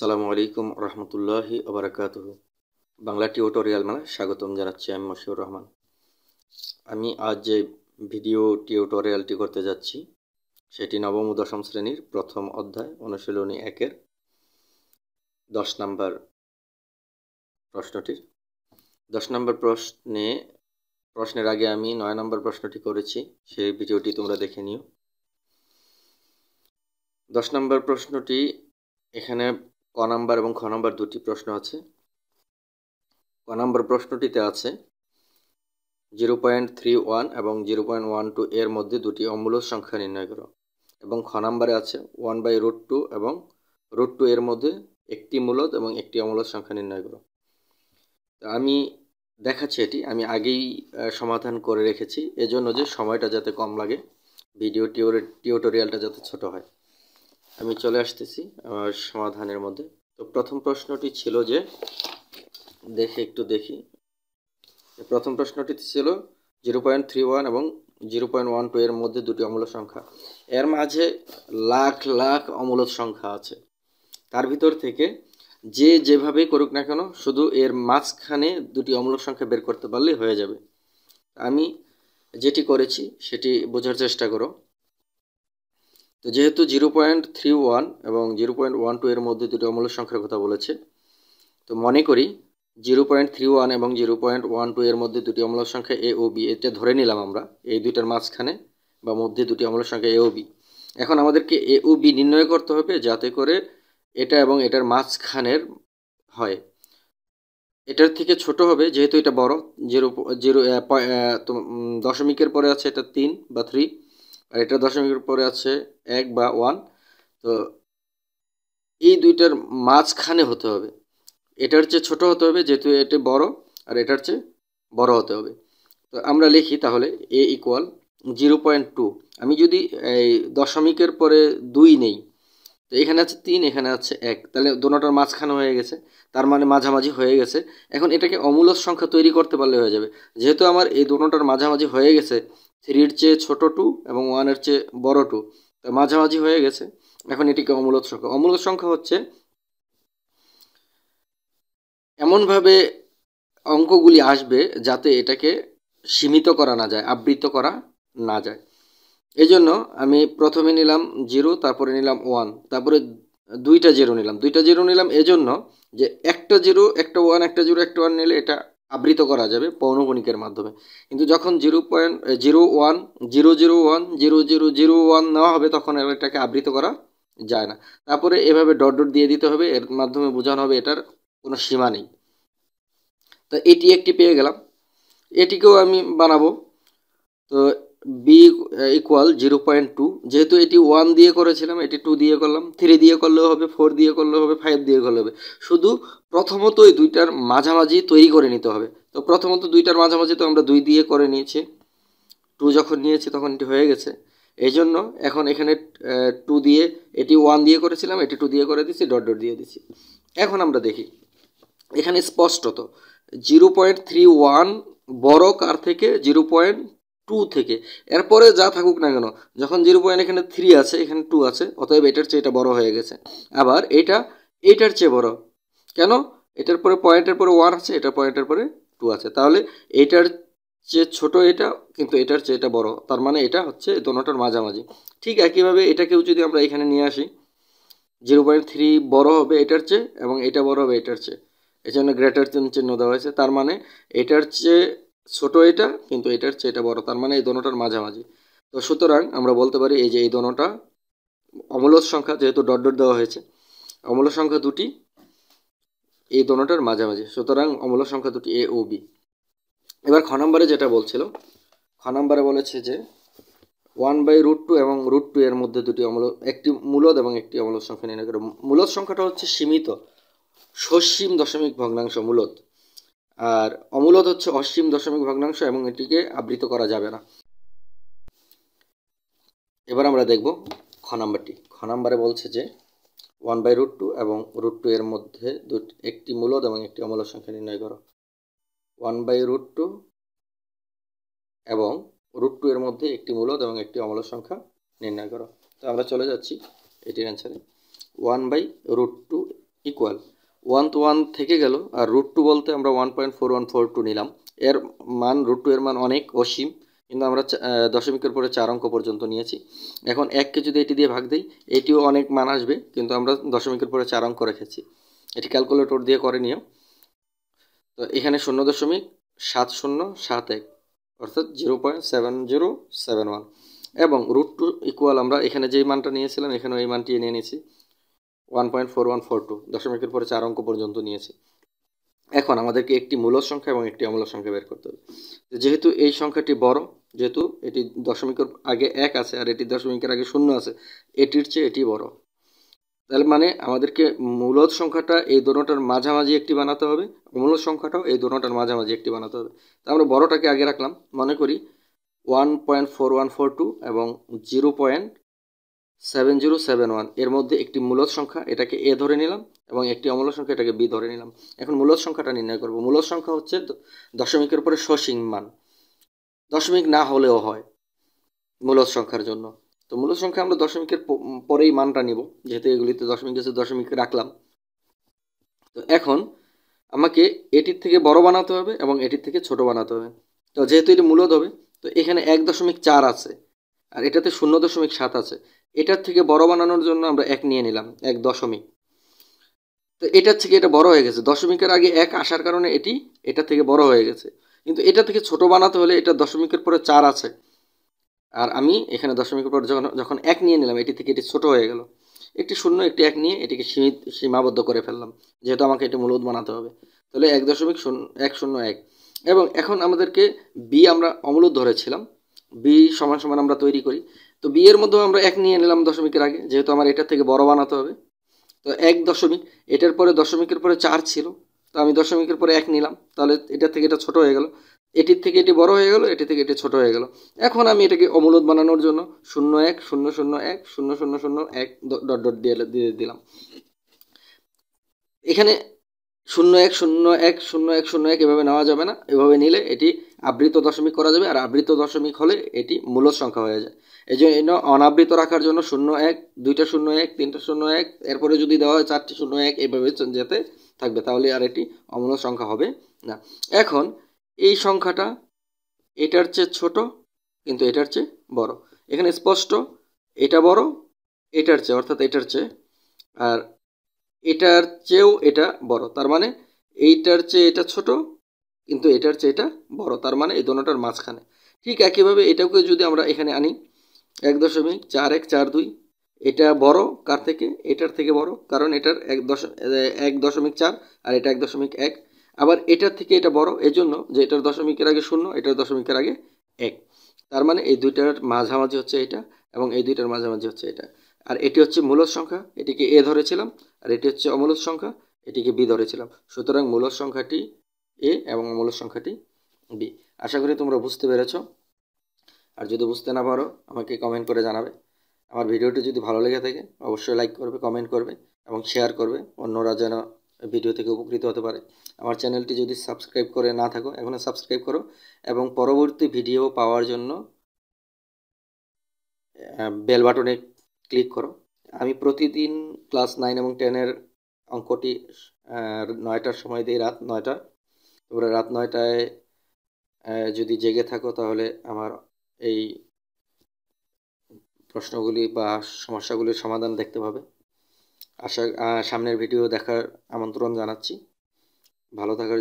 সালামু আলাইকুম রহমতুল্লাহি আবরাকাত বাংলা টিউটোরিয়াল মানে স্বাগতম জানাচ্ছি আমি মশিউর রহমান আমি আজ যে ভিডিও টিউটোরিয়ালটি করতে যাচ্ছি সেটি নবম ও দশম শ্রেণীর প্রথম অধ্যায় অনুশীলনী একের দশ নম্বর প্রশ্নটির দশ নম্বর প্রশ্নে প্রশ্নের আগে আমি নয় নম্বর প্রশ্নটি করেছি সেই ভিডিওটি তোমরা দেখে নিও দশ নম্বর প্রশ্নটি এখানে ক নাম্বার এবং খ নাম্বার দুটি প্রশ্ন আছে ক নাম্বার প্রশ্নটিতে আছে জিরো পয়েন্ট থ্রি ওয়ান এবং জিরো পয়েন্ট ওয়ান টু এর মধ্যে দুটি অমূল সংখ্যা নির্ণয় করো এবং খ নাম্বারে আছে ওয়ান বাই রুট টু এবং রুট টু এর মধ্যে একটি মূলত এবং একটি অমূল সংখ্যা নির্ণয় করো আমি দেখাচ্ছি এটি আমি আগেই সমাধান করে রেখেছি এজন্য যে সময়টা যাতে কম লাগে ভিডিও টিউটোরিয়ালটা যাতে ছোট হয় আমি চলে আসতেছি আমার সমাধানের মধ্যে তো প্রথম প্রশ্নটি ছিল যে দেখে একটু দেখি প্রথম প্রশ্নটি ছিল জিরো পয়েন্ট থ্রি ওয়ান এবং জিরো পয়েন্ট ওয়ান টু এর মধ্যে দুটি অমূল সংখ্যা এর মাঝে লাখ লাখ অমূল সংখ্যা আছে তার ভিতর থেকে যে যেভাবেই করুক না কেন শুধু এর মাঝখানে দুটি অমূল সংখ্যা বের করতে পারলেই হয়ে যাবে আমি যেটি করেছি সেটি বোঝার চেষ্টা করো তো যেহেতু জিরো পয়েন্ট থ্রি ওয়ান এবং জিরো পয়েন্ট ওয়ান টু এর মধ্যে দুটি অমূল্য সংখ্যার কথা বলেছে তো মনে করি জিরো পয়েন্ট থ্রি ওয়ান এবং জিরো পয়েন্ট ওয়ান টু এর মধ্যে দুটি অমূল্য সংখ্যা এ ও বি এটা ধরে নিলাম আমরা এই দুইটার মাঝখানে বা মধ্যে দুটি অমূল্য সংখ্যা এ ও বি এখন আমাদেরকে এ ও বি নির্ণয় করতে হবে যাতে করে এটা এবং এটার মাঝখানের হয় এটার থেকে ছোট হবে যেহেতু এটা বড় জিরো জিরো দশমিকের পরে আছে এটা তিন বা থ্রি আর এটা দশমিকের পরে আছে এক বা ওয়ান তো এই দুইটার মাঝখানে হতে হবে এটার চেয়ে ছোট হতে হবে যেহেতু এটা বড় আর এটার চেয়ে বড় হতে হবে তো আমরা লিখি তাহলে A equal zero point two আমি যদি এই দশমিকের পরে দুই নেই তো এখানে আছে তিন এখানে আছে এক তাহলে দোনোটার মাঝখানে হয়ে গেছে তার মানে মাঝামাঝি হয়ে গেছে এখন এটাকে অমূলক সংখ্যা তৈরি করতে পারলে হয়ে যাবে যেহেতু আমার এই দোনোটার মাঝামাঝি হয়ে গেছে থ্রির চেয়ে ছোট টু এবং ওয়ানের চেয়ে বড় টু তো মাঝামাঝি হয়ে গেছে এখন এটিকে অমূলত সংখ্যা অমূলত সংখ্যা হচ্ছে এমনভাবে অঙ্কগুলি আসবে যাতে এটাকে সীমিত করা না যায় আবৃত করা না যায় এই জন্য আমি প্রথমে নিলাম জিরো তারপরে নিলাম ওয়ান তারপরে দুইটা জিরো নিলাম দুইটা জিরো নিলাম এজন্য যে একটা জিরো একটা ওয়ান একটা জিরো একটা ওয়ান নিলে এটা আবৃত করা যাবে পৌনপুনিকের মাধ্যমে কিন্তু যখন zero point zero one zero zero one zero zero zero one নেওয়া হবে তখন এটাকে আবৃত করা যায় না তারপরে এভাবে ডট ডট দিয়ে দিতে হবে এর মাধ্যমে বোঝানো হবে এটার কোনো সীমা নেই তো এটি একটি পেয়ে গেলাম এটিকেও আমি বানাবো তো B equal zero point two যেহেতু এটি ওয়ান দিয়ে করেছিলাম এটি টু দিয়ে করলাম থ্রি দিয়ে করলেও হবে ফোর দিয়ে করলেও হবে ফাইভ দিয়ে করলে হবে শুধু প্রথমত এই দুইটার মাঝামাঝি তৈরি করে নিতে হবে তো প্রথমত দুইটার মাঝামাঝি তো আমরা দুই দিয়ে করে নিয়েছি টু যখন নিয়েছি তখন এটি হয়ে গেছে এই জন্য এখন এখানে টু দিয়ে এটি ওয়ান দিয়ে করেছিলাম এটি টু দিয়ে করে দিচ্ছি ডট ডট দিয়ে দিছি এখন আমরা দেখি এখানে স্পষ্টত জিরো পয়েন্ট থ্রি ওয়ান বড় কার থেকে জিরো পয়েন্ট টু থেকে এরপরে যা থাকুক না কেন যখন জিরো পয়েন্ট এখানে থ্রি আছে এখানে টু আছে অতএব এটার চেয়ে এটা বড় হয়ে গেছে আবার এটা এইটার চেয়ে বড় কেন এটার পরে পয়েন্টের পরে ওয়ান আছে এটা পয়েন্টের পরে টু আছে তাহলে এটার চেয়ে ছোট এটা কিন্তু এটার চেয়ে এটা বড় তার মানে এটা হচ্ছে দোনোটার মাঝামাঝি ঠিক একইভাবে এটাকেও যদি আমরা এখানে নিয়ে আসি জিরো পয়েন্ট থ্রি বড়ো হবে এটার চেয়ে এবং এটা বড় হবে এটার চেয়ে এই জন্য গ্রেটার চিহ্ন দেওয়া হয়েছে তার মানে এটার চেয়ে ছোট এটা কিন্তু এটার চেয়ে এটা বড় তার মানে এই দোনোটার মাঝামাঝি তো সুতরাং আমরা বলতে পারি এই যে এই দোনোটা অমূলজ সংখ্যা যেহেতু ডট ডট দেওয়া হয়েছে অমল সংখ্যা দুটি এই দোনোটার মাঝামাঝি সুতরাং অমল সংখ্যা দুটি এ ও বি এবার খ নম্বরে যেটা বলছিল খ নম্বরে বলেছে যে ওয়ান বাই রুট টু এবং রুট টু এর মধ্যে দুটি অমল একটি মূলদ এবং একটি অমল সংখ্যা নির্ণয় করে মূলদ সংখ্যাটা হচ্ছে সীমিত সসীম দশমিক ভগ্নাংশ মূলত আর অমূলত হচ্ছে অসীম দশমিক ভগ্নাংশ এবং এটিকে আবৃত করা যাবে না এবার আমরা দেখব খ নাম্বারটি খ নাম্বারে বলছে যে ওয়ান বাই রুট টু এবং রুট টু এর মধ্যে একটি মূলদ এবং একটি অমূল সংখ্যা নির্ণয় করো ওয়ান বাই রুট টু এবং রুট টু এর মধ্যে একটি মূলদ এবং একটি অমূল সংখ্যা নির্ণয় করো তো আমরা চলে যাচ্ছি এটির অ্যান্সারে one by root two equal one two one থেকে গেল আর রুট টু বলতে আমরা one point four one four two নিলাম এর মান রুট টু এর মান অনেক অসীম কিন্তু আমরা দশমিকের পরে চার অঙ্ক পর্যন্ত নিয়েছি এখন এককে যদি এটি দিয়ে ভাগ দিই এটিও অনেক মান আসবে কিন্তু আমরা দশমিকের পরে চার অঙ্ক রেখেছি এটি ক্যালকুলেটর দিয়ে করে নিও তো এখানে শূন্য দশমিক সাত শূন্য সাত এক অর্থাৎ zero point seven zero seven one এবং রুট টু ইকুয়াল আমরা এখানে যেই মানটা নিয়েছিলাম এখানেও এই মানটি নিয়ে নিয়েছি one point four one four two দশমিকের পরে চার অঙ্ক পর্যন্ত নিয়েছি এখন আমাদেরকে একটি মূলদ সংখ্যা এবং একটি অমূল সংখ্যা বের করতে হবে যেহেতু এই সংখ্যাটি বড় যেহেতু এটি দশমিকের আগে এক আছে আর এটি দশমিকের আগে শূন্য আছে এটির চেয়ে এটি বড় তাহলে মানে আমাদেরকে মূলদ সংখ্যাটা এই দোনোটার মাঝামাঝি একটি বানাতে হবে অমূল সংখ্যাটাও এই দোনোটার মাঝামাঝি একটি বানাতে হবে তা আমরা বড়টাকে আগে রাখলাম মনে করি one point four one four two এবং zero point seven zero seven one এর মধ্যে একটি মূলত সংখ্যা এটাকে এ ধরে নিলাম এবং একটি অমূলত সংখ্যা এটাকে বি ধরে নিলাম এখন মূলত সংখ্যাটা নির্ণয় করব মূলত সংখ্যা হচ্ছে দশমিকের উপরে সসীম মান দশমিক না হলেও হয় মূলত সংখ্যার জন্য তো মূলত সংখ্যা আমরা দশমিকের পরেই মানটা নিব যেহেতু এগুলিতে দশমিক আছে দশমিক রাখলাম তো এখন আমাকে এটির থেকে বড় বানাতে হবে এবং এটির থেকে ছোট বানাতে হবে তো যেহেতু এটি মূলত হবে তো এখানে এক দশমিক চার আছে আর এটাতে শূন্য দশমিক সাত আছে এটার থেকে বড় বানানোর জন্য আমরা এক নিয়ে নিলাম এক দশমিক তো এটার থেকে এটা বড় হয়ে গেছে দশমিকের আগে এক আসার কারণে এটি এটা থেকে বড় হয়ে গেছে কিন্তু এটা থেকে ছোট বানাতে হলে এটা দশমিকের পরে চার আছে আর আমি এখানে দশমিকের পর যখন যখন এক নিয়ে নিলাম এটি থেকে এটি ছোট হয়ে গেল একটি শূন্য একটি এক নিয়ে এটিকে সীমিত সীমাবদ্ধ করে ফেললাম যেহেতু আমাকে এটি মূলত বানাতে হবে তাহলে এক দশমিক শূন্য এক শূন্য এক এবং এখন আমাদেরকে বি আমরা অমূলত ধরেছিলাম বি সমান সমান আমরা তৈরি করি তো বিয়ের মধ্যে মধ্যেও আমরা এক নিয়ে নিলাম দশমিকের আগে যেহেতু আমার এটার থেকে বড় বানাতে হবে তো এক দশমিক এটার পরে দশমিকের পরে চার ছিল তো আমি দশমিকের পরে এক নিলাম তাহলে এটার থেকে এটা ছোট হয়ে গেল এটির থেকে এটি বড় হয়ে গেল এটি থেকে এটি ছোট হয়ে গেল এখন আমি এটাকে অমূলত বানানোর জন্য শূন্য এক শূন্য শূন্য এক শূন্য শূন্য শূন্য এক ডট ডট দিয়ে দিয়ে দিলাম এখানে শূন্য এক শূন্য এক শূন্য এক শূন্য এক এভাবে নেওয়া যাবে না এভাবে নিলে এটি আবৃত দশমিক করা যাবে আর আবৃত দশমিক হলে এটি মূলত সংখ্যা হয়ে যায় এই জন্য অনাবৃত রাখার জন্য শূন্য এক দুইটা শূন্য এক তিনটা শূন্য এক এরপরে যদি দেওয়া হয় চারটি শূন্য এক এইভাবে যেতে থাকবে তাহলে আর এটি অমূল সংখ্যা হবে না এখন এই সংখ্যাটা এটার চেয়ে ছোট কিন্তু এটার চেয়ে বড় এখানে স্পষ্ট এটা বড় এটার চেয়ে অর্থাৎ এটার চেয়ে আর এটার চেয়েও এটা বড় তার মানে এইটার চেয়ে এটা ছোট কিন্তু এটার চেয়ে এটা বড় তার মানে এই দোনোটার মাঝখানে ঠিক একইভাবে এটাকে যদি আমরা এখানে আনি এক দশমিক চার এক চার দুই এটা বড় কার থেকে এটার থেকে বড় কারণ এটার এক দশ এক দশমিক চার আর এটা এক দশমিক এক আবার এটার থেকে এটা বড় এজন্য যে এটার দশমিকের আগে শূন্য এটার দশমিকের আগে এক তার মানে এই দুইটার মাঝামাঝি হচ্ছে এটা এবং এই দুইটার মাঝামাঝি হচ্ছে এটা আর এটি হচ্ছে মূলত সংখ্যা এটিকে এ ধরেছিলাম আর এটি হচ্ছে অমূলত সংখ্যা এটিকে বি ধরেছিলাম সুতরাং মূলত সংখ্যাটি এ এবং মূল সংখ্যাটি বি আশা করি তোমরা বুঝতে পেরেছ আর যদি বুঝতে না পারো আমাকে কমেন্ট করে জানাবে আমার ভিডিওটি যদি ভালো লেগে থাকে অবশ্যই লাইক করবে কমেন্ট করবে এবং শেয়ার করবে অন্যরা যেন ভিডিও থেকে উপকৃত হতে পারে আমার চ্যানেলটি যদি সাবস্ক্রাইব করে না থাকো এখনও সাবস্ক্রাইব করো এবং পরবর্তী ভিডিও পাওয়ার জন্য বেল বাটনে ক্লিক করো আমি প্রতিদিন ক্লাস নাইন এবং টেনের অঙ্কটি নয়টার সময় দিই রাত নয়টা তোমরা রাত নয়টায় যদি জেগে থাকো তাহলে আমার এই প্রশ্নগুলি বা সমস্যাগুলির সমাধান দেখতে পাবে আশা সামনের ভিডিও দেখার আমন্ত্রণ জানাচ্ছি ভালো থাকার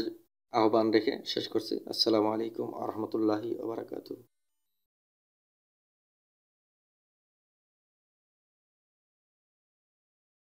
আহ্বান রেখে শেষ করছি আসসালামু আলাইকুম আহমতুল্লাহি রহমতুল্লাহি